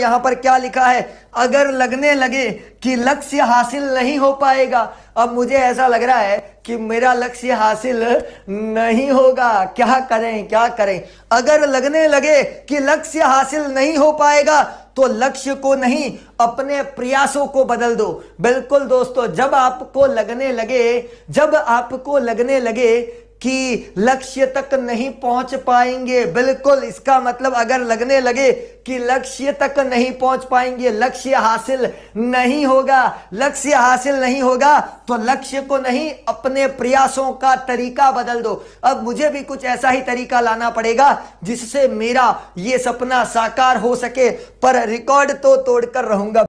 यहां पर क्या लिखा है अगर लगने लगे कि लक्ष्य हासिल नहीं हो पाएगा अब मुझे ऐसा लग रहा है कि मेरा लक्ष्य हासिल नहीं होगा क्या करें क्या करें अगर लगने लगे कि लक्ष्य हासिल नहीं हो पाएगा तो लक्ष्य को नहीं अपने प्रयासों को बदल दो बिल्कुल दोस्तों जब आपको लगने लगे जब आपको लगने लगे कि लक्ष्य तक नहीं पहुंच पाएंगे बिल्कुल इसका मतलब अगर लगने लगे कि लक्ष्य तक नहीं पहुंच पाएंगे लक्ष्य हासिल नहीं होगा लक्ष्य हासिल नहीं होगा तो लक्ष्य को नहीं अपने प्रयासों का तरीका बदल दो अब मुझे भी कुछ ऐसा ही तरीका लाना पड़ेगा जिससे मेरा ये सपना साकार हो सके पर रिकॉर्ड तो तोड़कर रहूंगा